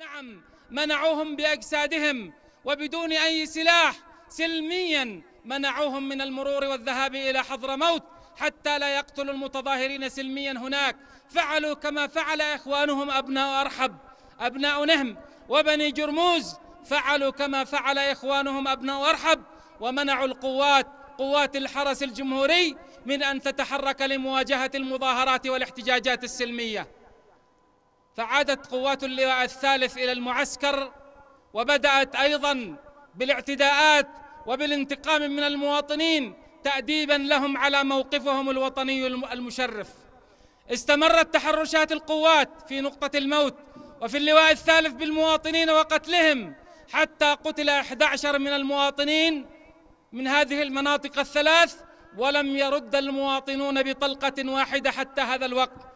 نعم منعوهم بأجسادهم وبدون أي سلاح سلميا منعوهم من المرور والذهاب إلى حضرموت حتى لا يقتلوا المتظاهرين سلميا هناك فعلوا كما فعل إخوانهم أبناء أرحب أبناء نهم وبني جرموز فعلوا كما فعل إخوانهم أبناء أرحب ومنعوا القوات قوات الحرس الجمهوري من أن تتحرك لمواجهة المظاهرات والاحتجاجات السلمية فعادت قوات اللواء الثالث إلى المعسكر وبدأت أيضا بالاعتداءات وبالانتقام من المواطنين تأديبا لهم على موقفهم الوطني المشرف استمرت تحرشات القوات في نقطة الموت وفي اللواء الثالث بالمواطنين وقتلهم حتى قتل 11 من المواطنين من هذه المناطق الثلاث ولم يرد المواطنون بطلقة واحدة حتى هذا الوقت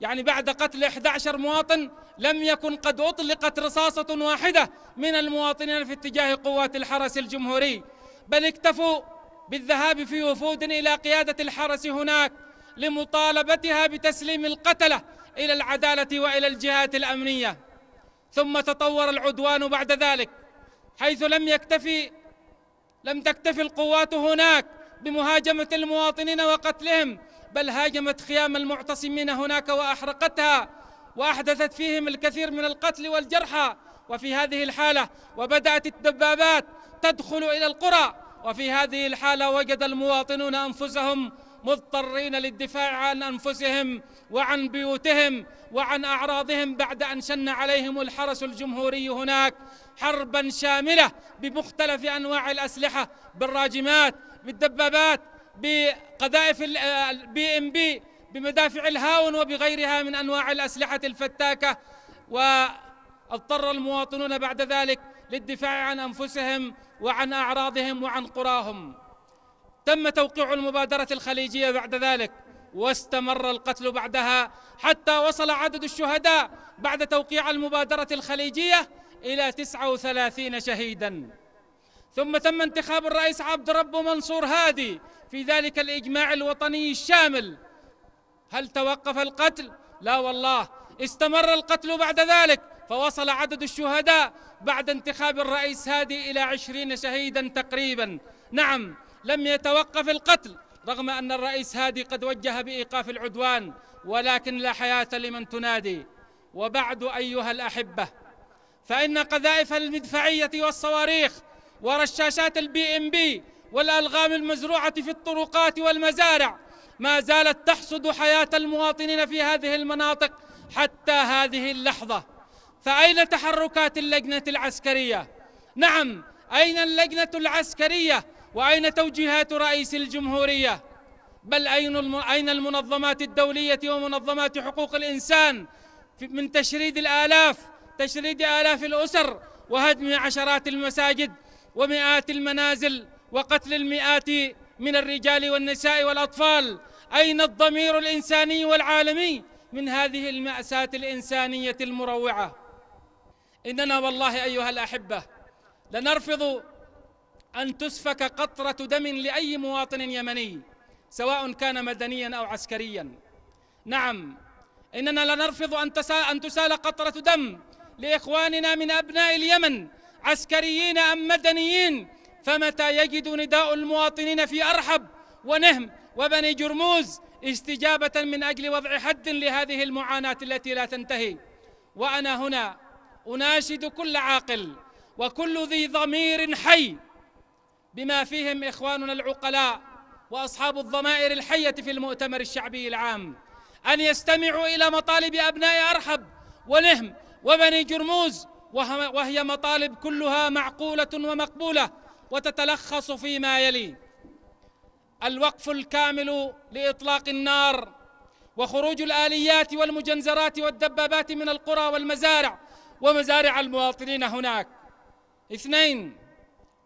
يعني بعد قتل 11 مواطن لم يكن قد أطلقت رصاصة واحدة من المواطنين في اتجاه قوات الحرس الجمهوري بل اكتفوا بالذهاب في وفود إلى قيادة الحرس هناك لمطالبتها بتسليم القتلة إلى العدالة وإلى الجهات الأمنية ثم تطور العدوان بعد ذلك حيث لم يكتفي لم تكتفي القوات هناك بمهاجمة المواطنين وقتلهم بل هاجمت خيام المعتصمين هناك وأحرقتها وأحدثت فيهم الكثير من القتل والجرحى وفي هذه الحالة وبدأت الدبابات تدخل إلى القرى وفي هذه الحالة وجد المواطنون أنفسهم مضطرين للدفاع عن أنفسهم وعن بيوتهم وعن أعراضهم بعد أن شن عليهم الحرس الجمهوري هناك حربا شاملة بمختلف أنواع الأسلحة بالراجمات بالدبابات بقذائف البي ام بي بمدافع الهاون وبغيرها من انواع الاسلحه الفتاكه واضطر المواطنون بعد ذلك للدفاع عن انفسهم وعن اعراضهم وعن قراهم تم توقيع المبادره الخليجيه بعد ذلك واستمر القتل بعدها حتى وصل عدد الشهداء بعد توقيع المبادره الخليجيه الى 39 شهيدا ثم تم انتخاب الرئيس عبد ربه منصور هادي في ذلك الإجماع الوطني الشامل هل توقف القتل؟ لا والله استمر القتل بعد ذلك فوصل عدد الشهداء بعد انتخاب الرئيس هادي إلى عشرين شهيدا تقريبا نعم لم يتوقف القتل رغم أن الرئيس هادي قد وجه بإيقاف العدوان ولكن لا حياة لمن تنادي وبعد أيها الأحبة فإن قذائف المدفعية والصواريخ ورشاشات البي ام بي والألغام المزروعة في الطرقات والمزارع ما زالت تحصد حياة المواطنين في هذه المناطق حتى هذه اللحظة فأين تحركات اللجنة العسكرية؟ نعم أين اللجنة العسكرية وأين توجيهات رئيس الجمهورية؟ بل أين اين المنظمات الدولية ومنظمات حقوق الإنسان من تشريد الآلاف تشريد آلاف الأسر وهدم عشرات المساجد ومئات المنازل وقتل المئات من الرجال والنساء والأطفال أين الضمير الإنساني والعالمي من هذه المأساة الإنسانية المروعة إننا والله أيها الأحبة لنرفض أن تسفك قطرة دم لأي مواطن يمني سواء كان مدنيا أو عسكريا نعم إننا لنرفض أن, أن تسال قطرة دم لإخواننا من أبناء اليمن عسكريين أم مدنيين فمتى يجد نداء المواطنين في أرحب ونهم وبني جرموز استجابة من أجل وضع حد لهذه المعاناة التي لا تنتهي وأنا هنا أناشد كل عاقل وكل ذي ضمير حي بما فيهم إخواننا العقلاء وأصحاب الضمائر الحية في المؤتمر الشعبي العام أن يستمعوا إلى مطالب أبناء أرحب ونهم وبني جرموز وهي مطالب كلها معقولة ومقبولة وتتلخص فيما يلي الوقف الكامل لإطلاق النار وخروج الآليات والمجنزرات والدبابات من القرى والمزارع ومزارع المواطنين هناك اثنين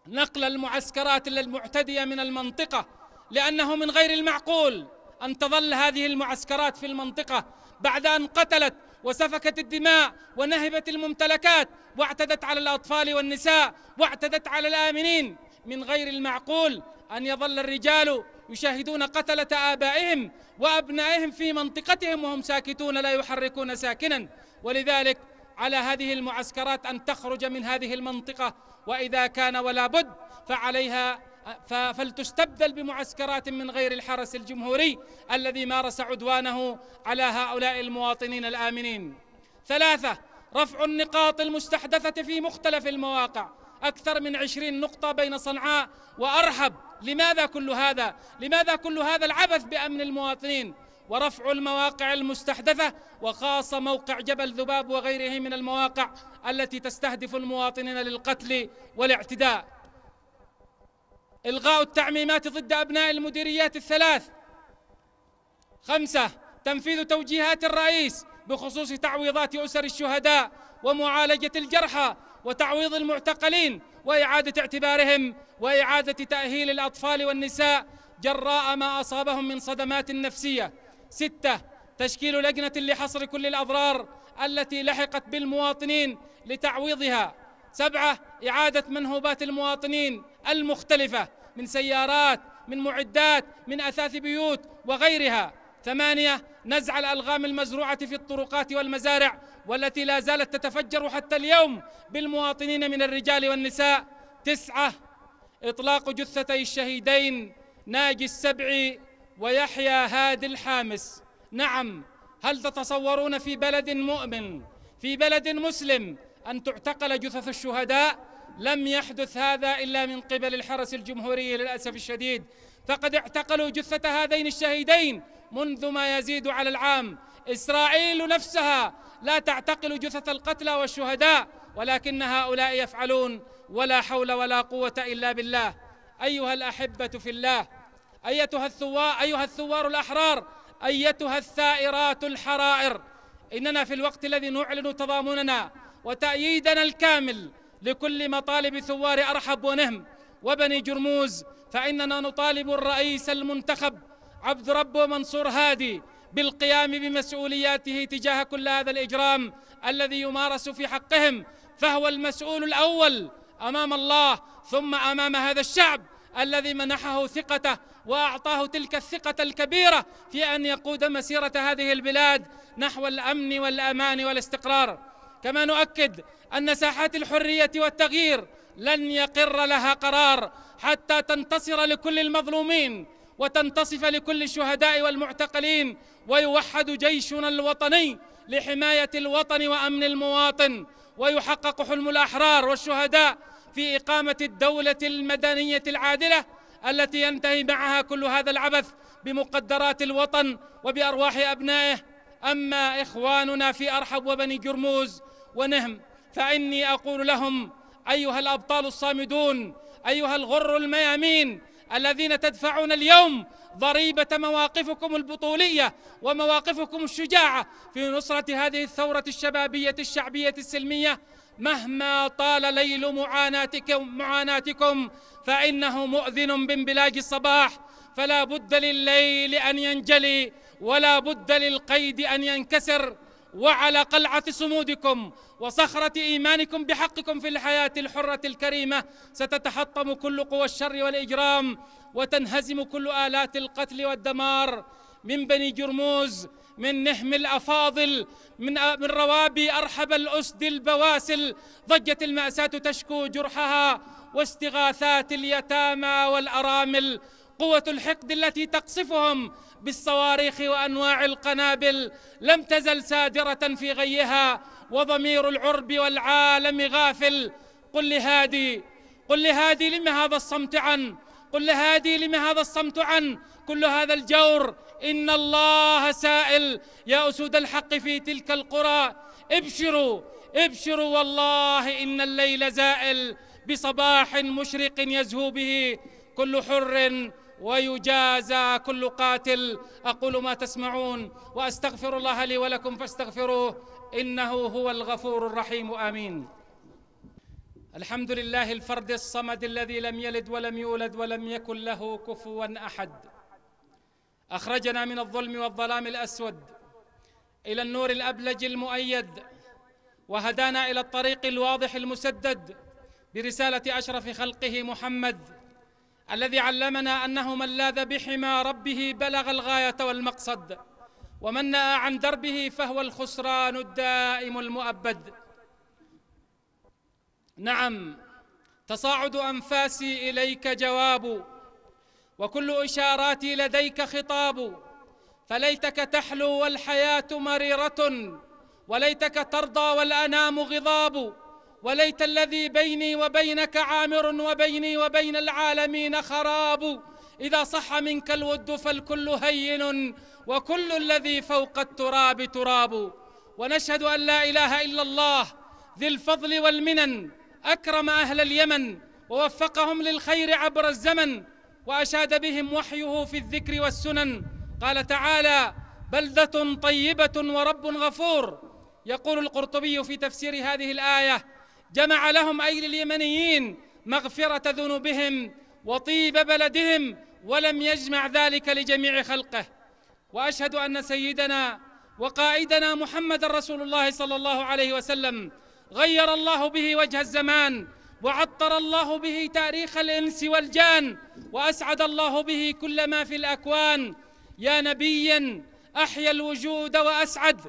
نقل المعسكرات المعتدية من المنطقة لأنه من غير المعقول أن تظل هذه المعسكرات في المنطقة بعد أن قتلت وسفكت الدماء ونهبت الممتلكات واعتدت على الأطفال والنساء واعتدت على الآمنين من غير المعقول أن يظل الرجال يشاهدون قتلة آبائهم وأبنائهم في منطقتهم وهم ساكتون لا يحركون ساكنا ولذلك على هذه المعسكرات أن تخرج من هذه المنطقة وإذا كان ولا بد فعليها فلتستبدل بمعسكرات من غير الحرس الجمهوري الذي مارس عدوانه على هؤلاء المواطنين الآمنين ثلاثة رفع النقاط المستحدثة في مختلف المواقع أكثر من عشرين نقطة بين صنعاء وأرحب لماذا كل هذا؟ لماذا كل هذا العبث بأمن المواطنين؟ ورفع المواقع المستحدثة وخاصة موقع جبل ذباب وغيره من المواقع التي تستهدف المواطنين للقتل والاعتداء إلغاء التعميمات ضد أبناء المديريات الثلاث خمسة تنفيذ توجيهات الرئيس بخصوص تعويضات أسر الشهداء ومعالجة الجرحى وتعويض المعتقلين وإعادة اعتبارهم وإعادة تأهيل الأطفال والنساء جراء ما أصابهم من صدمات نفسية ستة تشكيل لجنة لحصر كل الأضرار التي لحقت بالمواطنين لتعويضها سبعة إعادة منهوبات المواطنين المختلفة من سيارات من معدات من أثاث بيوت وغيرها ثمانية نزع الألغام المزروعة في الطرقات والمزارع والتي لا زالت تتفجر حتى اليوم بالمواطنين من الرجال والنساء تسعة إطلاق جثتي الشهيدين ناجي السبع ويحيى هادي الحامس نعم هل تتصورون في بلد مؤمن في بلد مسلم أن تعتقل جثث الشهداء لم يحدث هذا إلا من قبل الحرس الجمهوري للأسف الشديد فقد اعتقلوا جثة هذين الشهيدين منذ ما يزيد على العام إسرائيل نفسها لا تعتقل جثث القتلى والشهداء ولكن هؤلاء يفعلون ولا حول ولا قوة إلا بالله أيها الأحبة في الله أيتها الثوار, أيها الثوار الأحرار أيتها الثائرات الحرائر إننا في الوقت الذي نعلن تضامننا وتأييدنا الكامل لكل مطالب ثوار أرحب ونهم وبني جرموز فإننا نطالب الرئيس المنتخب عبد ربه منصور هادي بالقيام بمسؤولياته تجاه كل هذا الإجرام الذي يمارس في حقهم فهو المسؤول الأول أمام الله ثم أمام هذا الشعب الذي منحه ثقته وأعطاه تلك الثقة الكبيرة في أن يقود مسيرة هذه البلاد نحو الأمن والأمان والاستقرار كما نؤكد أن ساحات الحرية والتغيير لن يقر لها قرار حتى تنتصر لكل المظلومين وتنتصف لكل الشهداء والمعتقلين ويوحد جيشنا الوطني لحماية الوطن وأمن المواطن ويحقق حلم الأحرار والشهداء في إقامة الدولة المدنية العادلة التي ينتهي معها كل هذا العبث بمقدرات الوطن وبأرواح أبنائه أما إخواننا في أرحب وبني جرموز ونهم فإني أقول لهم أيها الأبطال الصامدون أيها الغر الميامين الذين تدفعون اليوم ضريبة مواقفكم البطولية ومواقفكم الشجاعة في نصرة هذه الثورة الشبابية الشعبية السلمية مهما طال ليل معاناتكم معاناتكم فإنه مؤذن بانبلاج الصباح فلا بد لليل أن ينجلي ولا بد للقيد أن ينكسر وعلى قلعة صمودكم وصخرة إيمانكم بحقكم في الحياة الحرة الكريمة ستتحطم كل قوى الشر والإجرام وتنهزم كل آلات القتل والدمار من بني جرموز من نهم الأفاضل من من روابي أرحب الأسد البواسل ضجت المأساة تشكو جرحها واستغاثات اليتامى والأرامل قوة الحقد التي تقصفهم بالصواريخ وانواع القنابل لم تزل سادره في غيها وضمير العرب والعالم غافل قل لهادي قل لهادي لم هذا الصمت عن قل لهادي لم هذا الصمت عن كل هذا الجور ان الله سائل يا اسود الحق في تلك القرى ابشروا ابشروا والله ان الليل زائل بصباح مشرق يزهو به كل حر ويجازى كل قاتل اقول ما تسمعون واستغفر الله لي ولكم فاستغفروه انه هو الغفور الرحيم امين الحمد لله الفرد الصمد الذي لم يلد ولم يولد ولم يكن له كفوا احد اخرجنا من الظلم والظلام الاسود الى النور الابلج المؤيد وهدانا الى الطريق الواضح المسدد برساله اشرف خلقه محمد الذي علمنا أنه من لاذ بحمى ربه بلغ الغاية والمقصد ومن نأى عن دربه فهو الخسران الدائم المؤبد نعم تصاعد أنفاسي إليك جواب وكل إشاراتي لديك خطاب فليتك تحلو والحياة مريرة وليتك ترضى والأنام غضاب وليت الذي بيني وبينك عامر وبيني وبين العالمين خراب إذا صح منك الود فالكل هين وكل الذي فوق التراب تراب ونشهد أن لا إله إلا الله ذي الفضل والمنن أكرم أهل اليمن ووفقهم للخير عبر الزمن وأشاد بهم وحيه في الذكر والسنن قال تعالى بلدة طيبة ورب غفور يقول القرطبي في تفسير هذه الآية جمع لهم أي لليمنيين مغفرة ذنوبهم وطيب بلدهم ولم يجمع ذلك لجميع خلقه وأشهد أن سيدنا وقائدنا محمد رسول الله صلى الله عليه وسلم غير الله به وجه الزمان وعطر الله به تاريخ الإنس والجان وأسعد الله به كل ما في الأكوان يا نبيا أحيا الوجود وأسعد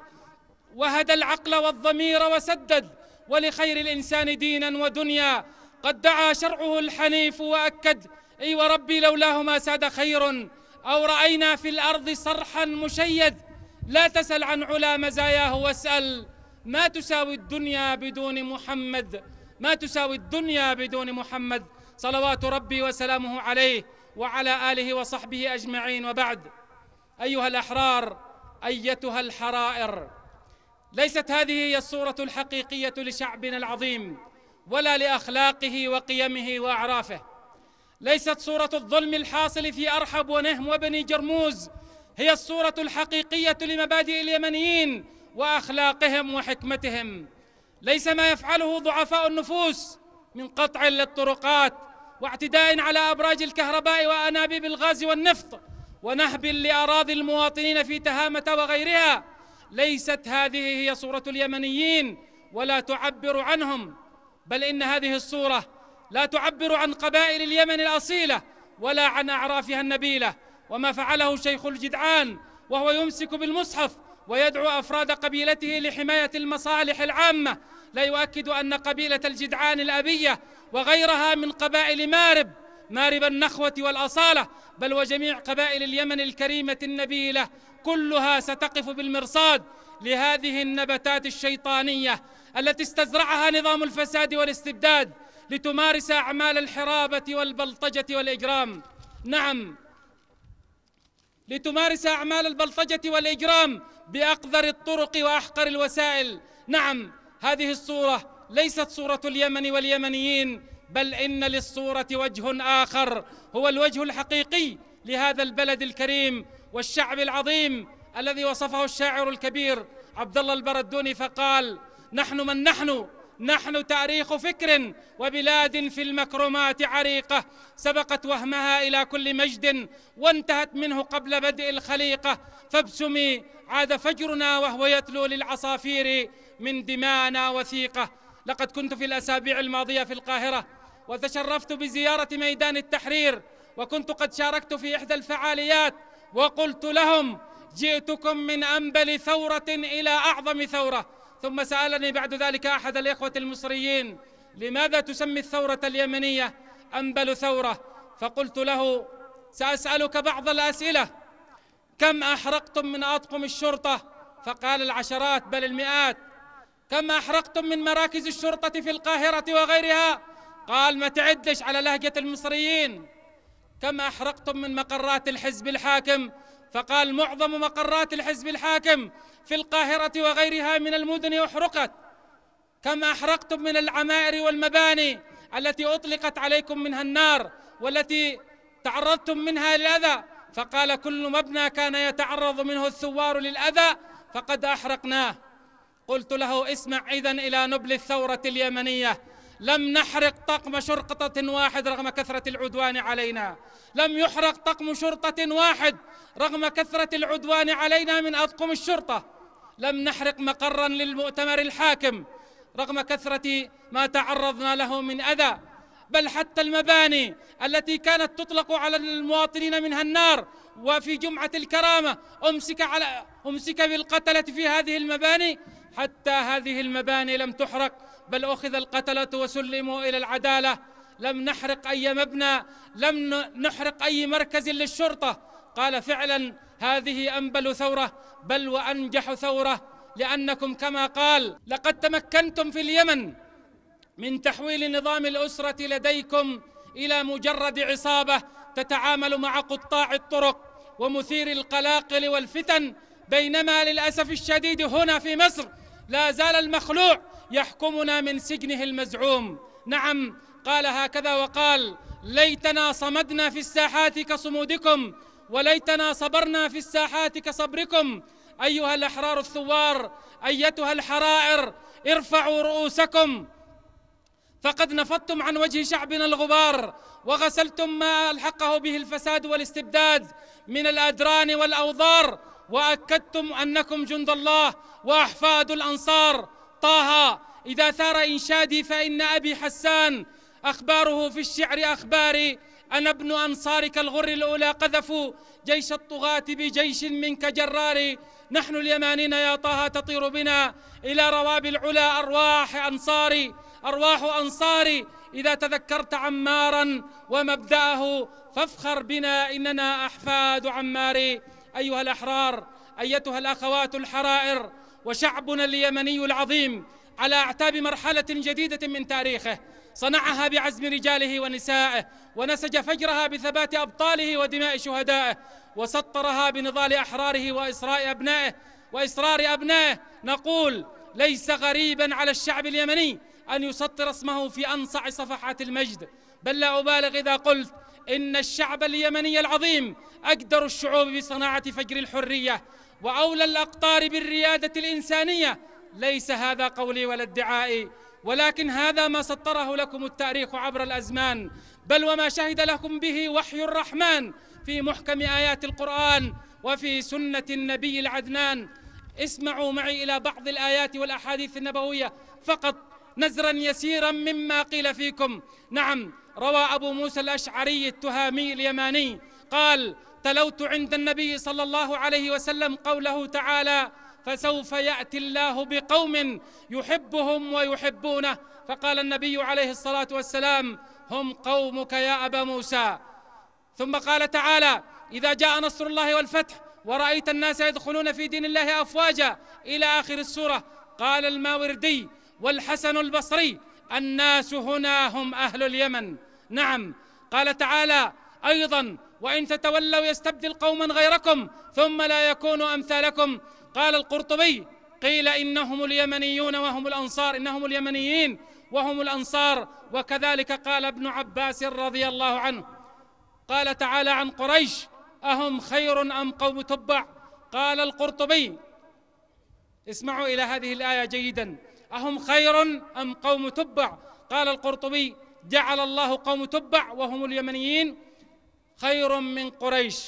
وهدى العقل والضمير وسدد ولخير الإنسان دينا ودنيا قد دعا شرعه الحنيف وأكد أي وربي لولاه ما ساد خير أو رأينا في الأرض صرحا مشيد لا تسل عن علا مزاياه واسأل ما تساوي الدنيا بدون محمد ما تساوي الدنيا بدون محمد صلوات ربي وسلامه عليه وعلى آله وصحبه أجمعين وبعد أيها الأحرار أيتها الحرائر ليست هذه هي الصورة الحقيقية لشعبنا العظيم ولا لأخلاقه وقيمه وأعرافه ليست صورة الظلم الحاصل في أرحب ونهم وبني جرموز هي الصورة الحقيقية لمبادئ اليمنيين وأخلاقهم وحكمتهم ليس ما يفعله ضعفاء النفوس من قطع للطرقات واعتداء على أبراج الكهرباء وأنابيب الغاز والنفط ونهب لأراضي المواطنين في تهامة وغيرها ليست هذه هي صورة اليمنيين ولا تعبر عنهم بل إن هذه الصورة لا تعبر عن قبائل اليمن الأصيلة ولا عن أعرافها النبيلة وما فعله شيخ الجدعان وهو يمسك بالمصحف ويدعو أفراد قبيلته لحماية المصالح العامة لا يؤكد أن قبيلة الجدعان الأبية وغيرها من قبائل مارب مارب النخوة والأصالة بل وجميع قبائل اليمن الكريمة النبيلة كلها ستقف بالمرصاد لهذه النبتات الشيطانية التي استزرعها نظام الفساد والاستبداد لتمارس أعمال الحرابة والبلطجة والإجرام نعم لتمارس أعمال البلطجة والإجرام بأقذر الطرق وأحقر الوسائل نعم هذه الصورة ليست صورة اليمن واليمنيين بل إن للصورة وجه آخر هو الوجه الحقيقي لهذا البلد الكريم والشعب العظيم الذي وصفه الشاعر الكبير عبد الله البردوني فقال نحن من نحن نحن تاريخ فكر وبلاد في المكرمات عريقة سبقت وهمها إلى كل مجد وانتهت منه قبل بدء الخليقة فابسمي عاد فجرنا وهو يتلو للعصافير من دمانا وثيقة لقد كنت في الأسابيع الماضية في القاهرة وتشرفت بزيارة ميدان التحرير وكنت قد شاركت في إحدى الفعاليات وقلت لهم جئتكم من أنبل ثورة إلى أعظم ثورة ثم سألني بعد ذلك أحد الإخوة المصريين لماذا تسمي الثورة اليمنية أنبل ثورة فقلت له سأسألك بعض الأسئلة كم أحرقتم من أطقم الشرطة فقال العشرات بل المئات كم أحرقتم من مراكز الشرطة في القاهرة وغيرها قال ما تعدش على لهجة المصريين كم أحرقتم من مقرات الحزب الحاكم فقال معظم مقرات الحزب الحاكم في القاهرة وغيرها من المدن أحرقت كم أحرقتم من العمائر والمباني التي أطلقت عليكم منها النار والتي تعرضتم منها للأذى فقال كل مبنى كان يتعرض منه الثوار للأذى فقد أحرقناه قلت له اسمع إذن إلى نبل الثورة اليمنية لم نحرق طقم شرطة واحد رغم كثرة العدوان علينا لم يحرق طقم شرطة واحد رغم كثرة العدوان علينا من أطقم الشرطة لم نحرق مقرا للمؤتمر الحاكم رغم كثرة ما تعرضنا له من أذى بل حتى المباني التي كانت تطلق على المواطنين منها النار وفي جمعة الكرامة أمسك, على أمسك بالقتلة في هذه المباني حتى هذه المباني لم تحرق بل أخذ القتلة وسلموا إلى العدالة لم نحرق أي مبنى لم نحرق أي مركز للشرطة قال فعلا هذه أنبل ثورة بل وأنجح ثورة لأنكم كما قال لقد تمكنتم في اليمن من تحويل نظام الأسرة لديكم إلى مجرد عصابة تتعامل مع قطاع الطرق ومثير القلاقل والفتن بينما للأسف الشديد هنا في مصر لا زال المخلوع يحكمنا من سجنه المزعوم نعم قال هكذا وقال ليتنا صمدنا في الساحات كصمودكم وليتنا صبرنا في الساحات كصبركم أيها الأحرار الثوار أيتها الحرائر ارفعوا رؤوسكم فقد نفضتم عن وجه شعبنا الغبار وغسلتم ما ألحقه به الفساد والاستبداد من الأدران والأوضار وأكدتم أنكم جند الله وأحفاد الأنصار طه إذا ثار إنشادي فإن أبي حسان أخباره في الشعر أخباري أنا ابن أنصارك الغر الأولى قذفوا جيش الطغاة بجيش منك جرار نحن اليمانين يا طه تطير بنا إلى رواب العلا أرواح أنصاري أرواح أنصاري إذا تذكرت عمارا ومبدأه فافخر بنا إننا أحفاد عماري أيها الأحرار أيتها الأخوات الحرائر وشعبنا اليمني العظيم على أعتاب مرحلة جديدة من تاريخه صنعها بعزم رجاله ونسائه ونسج فجرها بثبات أبطاله ودماء شهدائه وسطرها بنضال أحراره وإسراء أبنائه وإصرار أبنائه نقول ليس غريبا على الشعب اليمني أن يسطر اسمه في أنصع صفحات المجد بل لا أبالغ إذا قلت إن الشعب اليمني العظيم أقدر الشعوب بصناعة فجر الحرية وأولى الأقطار بالريادة الإنسانية ليس هذا قولي ولا ادعائي ولكن هذا ما سطره لكم التاريخ عبر الأزمان بل وما شهد لكم به وحي الرحمن في محكم آيات القرآن وفي سنة النبي العدنان اسمعوا معي إلى بعض الآيات والأحاديث النبوية فقط نزرا يسيرا مما قيل فيكم نعم روى أبو موسى الأشعري التهامي اليماني قال تلوت عند النبي صلى الله عليه وسلم قوله تعالى فسوف ياتي الله بقوم يحبهم ويحبونه فقال النبي عليه الصلاه والسلام هم قومك يا ابا موسى ثم قال تعالى اذا جاء نصر الله والفتح ورايت الناس يدخلون في دين الله افواجا الى اخر السوره قال الماوردي والحسن البصري الناس هنا هم اهل اليمن نعم قال تعالى ايضا وإن تتولوا يستبدل قوما غيركم ثم لا يكونوا أمثالكم قال القرطبي قيل إنهم اليمنيون وهم الأنصار إنهم اليمنيين وهم الأنصار وكذلك قال ابن عباس رضي الله عنه قال تعالى عن قريش أهم خير أم قوم تبع قال القرطبي اسمعوا إلى هذه الآية جيدا أهم خير أم قوم تبع قال القرطبي جعل الله قوم تبع وهم اليمنيين خير من قريش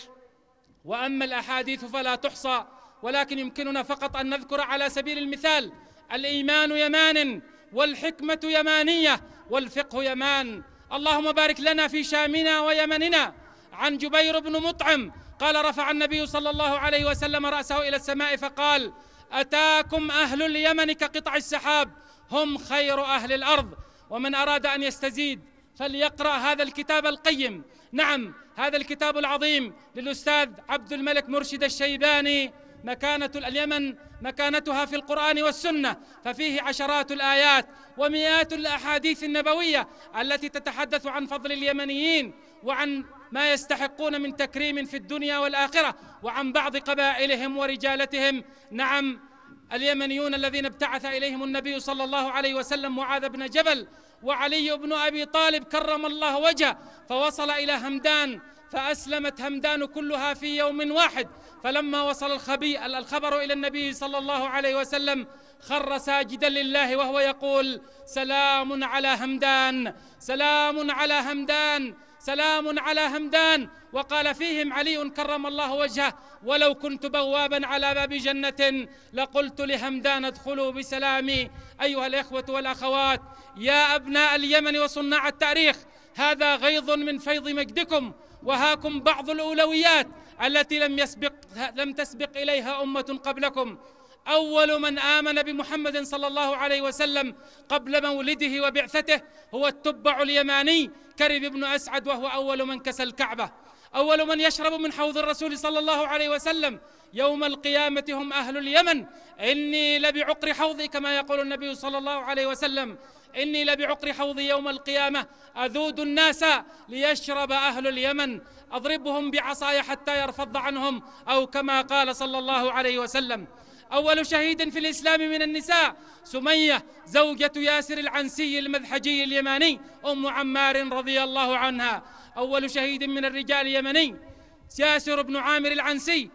وأما الأحاديث فلا تحصى ولكن يمكننا فقط أن نذكر على سبيل المثال الإيمان يمان والحكمة يمانية والفقه يمان اللهم بارك لنا في شامنا ويمننا عن جبير بن مطعم قال رفع النبي صلى الله عليه وسلم رأسه إلى السماء فقال أتاكم أهل اليمن كقطع السحاب هم خير أهل الأرض ومن أراد أن يستزيد فليقرأ هذا الكتاب القيم نعم هذا الكتاب العظيم للأستاذ عبد الملك مرشد الشيباني مكانة اليمن مكانتها في القرآن والسنة ففيه عشرات الآيات ومئات الأحاديث النبوية التي تتحدث عن فضل اليمنيين وعن ما يستحقون من تكريم في الدنيا والآخرة وعن بعض قبائلهم ورجالتهم نعم اليمنيون الذين ابتعث إليهم النبي صلى الله عليه وسلم معاذ بن جبل وعلي بن أبي طالب كرم الله وجهه فوصل إلى همدان فأسلمت همدان كلها في يوم واحد فلما وصل الخبي الخبر إلى النبي صلى الله عليه وسلم خر ساجدا لله وهو يقول سلام على همدان سلام على همدان سلام على همدان وقال فيهم علي كرم الله وجهه ولو كنت بوابا على باب جنة لقلت لهمدان ادخلوا بسلامي أيها الإخوة والأخوات يا أبناء اليمن وصناع التاريخ هذا غيظ من فيض مجدكم وهاكم بعض الأولويات التي لم يسبق لم تسبق إليها أمة قبلكم أول من آمن بمحمد صلى الله عليه وسلم قبل مولده وبعثته هو التبع اليماني كرب بن أسعد وهو أول من كسى الكعبة أول من يشرب من حوض الرسول صلى الله عليه وسلم يوم القيامة هم أهل اليمن إني لبعقر حوضي كما يقول النبي صلى الله عليه وسلم إني لبعقر حوضي يوم القيامة أذود الناس ليشرب أهل اليمن أضربهم بعصاي حتى يرفض عنهم أو كما قال صلى الله عليه وسلم أول شهيد في الإسلام من النساء سمية زوجة ياسر العنسي المذحجي اليماني أم عمار رضي الله عنها أول شهيد من الرجال اليمني ياسر بن عامر العنسي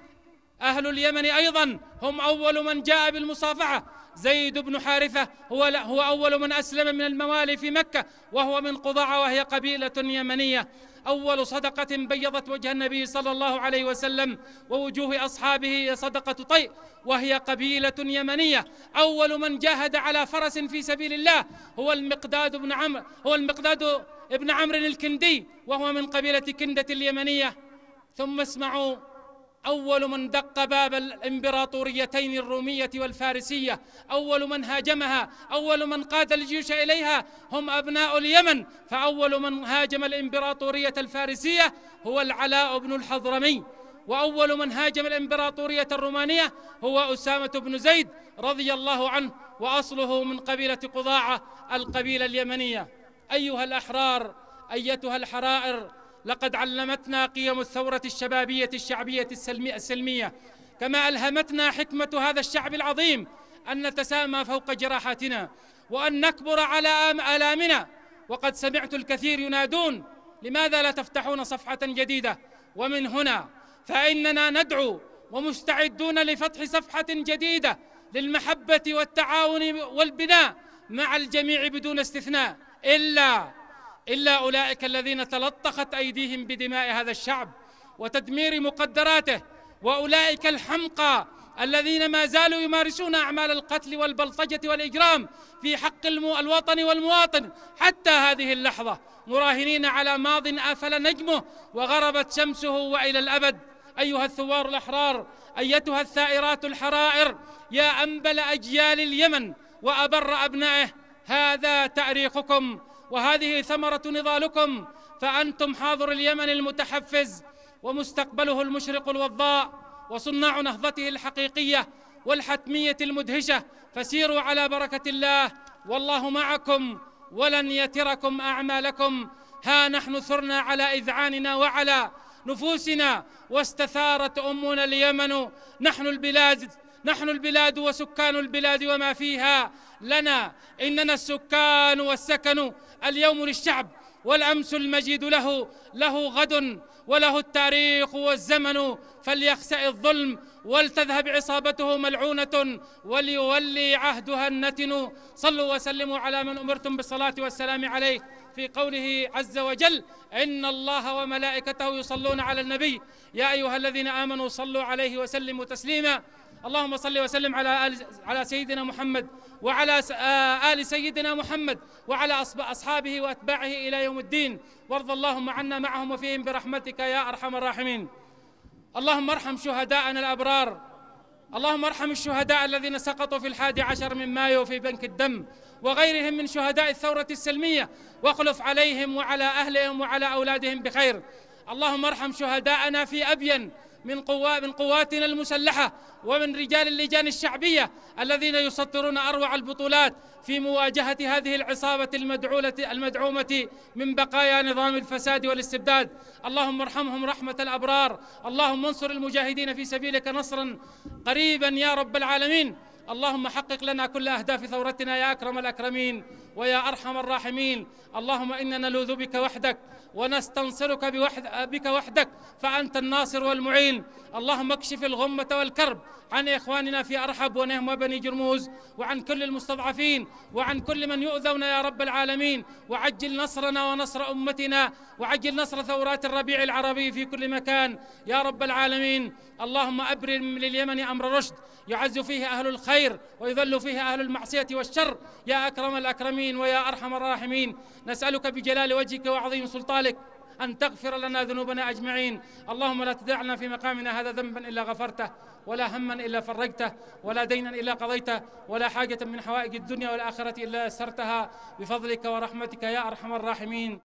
أهل اليمن أيضا هم أول من جاء بالمصافحة زيد بن حارثة هو, هو أول من أسلم من الموالي في مكة وهو من قضاعة وهي قبيلة يمنية أول صدقة بيضت وجه النبي صلى الله عليه وسلم ووجوه أصحابه صدقة طيء وهي قبيلة يمنية أول من جاهد على فرس في سبيل الله هو المقداد بن عمرو هو المقداد ابن عمرو الكندي وهو من قبيلة كندة اليمنية ثم اسمعوا أول من دق باب الإمبراطوريتين الرومية والفارسية أول من هاجمها أول من قاد الجيوش إليها هم أبناء اليمن فأول من هاجم الإمبراطورية الفارسية هو العلاء بن الحضرمي وأول من هاجم الإمبراطورية الرومانية هو أسامة بن زيد رضي الله عنه وأصله من قبيلة قضاعة القبيلة اليمنية أيها الأحرار أيتها الحرائر لقد علمتنا قيم الثورة الشبابية الشعبية السلمية كما ألهمتنا حكمة هذا الشعب العظيم أن نتسامى فوق جراحاتنا وأن نكبر على آلامنا وقد سمعت الكثير ينادون لماذا لا تفتحون صفحة جديدة ومن هنا فإننا ندعو ومستعدون لفتح صفحة جديدة للمحبة والتعاون والبناء مع الجميع بدون استثناء إلا إلا أولئك الذين تلطخت أيديهم بدماء هذا الشعب وتدمير مقدراته وأولئك الحمقى الذين ما زالوا يمارسون أعمال القتل والبلطجة والإجرام في حق الوطن والمواطن حتى هذه اللحظة مراهنين على ماض آفل نجمه وغربت شمسه وإلى الأبد أيها الثوار الأحرار أيتها الثائرات الحرائر يا أنبل أجيال اليمن وأبر أبنائه هذا تأريخكم وهذه ثمرة نضالكم فأنتم حاضر اليمن المتحفز ومستقبله المشرق الوضاء وصناع نهضته الحقيقية والحتمية المدهشة فسيروا على بركة الله والله معكم ولن يتركم أعمالكم ها نحن ثرنا على إذعاننا وعلى نفوسنا واستثارت أمنا اليمن نحن البلاد نحن البلاد وسكان البلاد وما فيها لنا إننا السكان والسكن اليوم للشعب والأمس المجيد له له غد وله التاريخ والزمن فليخسأ الظلم ولتذهب عصابته ملعونة وليولي عهدها النتن صلوا وسلموا على من أمرتم بالصلاة والسلام عليه في قوله عز وجل إن الله وملائكته يصلون على النبي يا أيها الذين آمنوا صلوا عليه وسلموا تسليما اللهم صل وسلم على آل على سيدنا محمد وعلى آل سيدنا محمد وعلى أصحابه وأتباعه إلى يوم الدين وارض اللهم عنا معهم وفيهم برحمتك يا أرحم الراحمين اللهم ارحم شهداءنا الأبرار اللهم ارحم الشهداء الذين سقطوا في الحادي عشر من مايو في بنك الدم وغيرهم من شهداء الثورة السلمية واخلف عليهم وعلى أهلهم وعلى أولادهم بخير اللهم ارحم شهداءنا في أبين من قوا من قواتنا المسلحة ومن رجال اللجان الشعبية الذين يسطرون أروع البطولات في مواجهة هذه العصابة المدعولة المدعومة من بقايا نظام الفساد والاستبداد اللهم ارحمهم رحمة الأبرار اللهم انصر المجاهدين في سبيلك نصرا قريبا يا رب العالمين اللهم حقق لنا كل أهداف ثورتنا يا أكرم الأكرمين ويا أرحم الراحمين اللهم إنا نلوذ بك وحدك ونستنصرك بوحد بك وحدك فأنت الناصر والمعين اللهم اكشف الغمة والكرب عن إخواننا في أرحب ونهم وبني جرموز وعن كل المستضعفين وعن كل من يؤذون يا رب العالمين وعجل نصرنا ونصر أمتنا وعجل نصر ثورات الربيع العربي في كل مكان يا رب العالمين اللهم أبرم لليمن أمر رشد يعز فيه أهل الخير ويذل فيه أهل المعصية والشر يا أكرم الأكرمين الراحمين ويا أرحم الراحمين نسألك بجلال وجهك وعظيم سلطانك أن تغفر لنا ذنوبنا أجمعين اللهم لا تدع لنا في مقامنا هذا ذنبا إلا غفرته ولا هما إلا فرجته ولا دينا إلا قضيته ولا حاجة من حوائج الدنيا والآخرة إلا يسرتها بفضلك ورحمتك يا أرحم الراحمين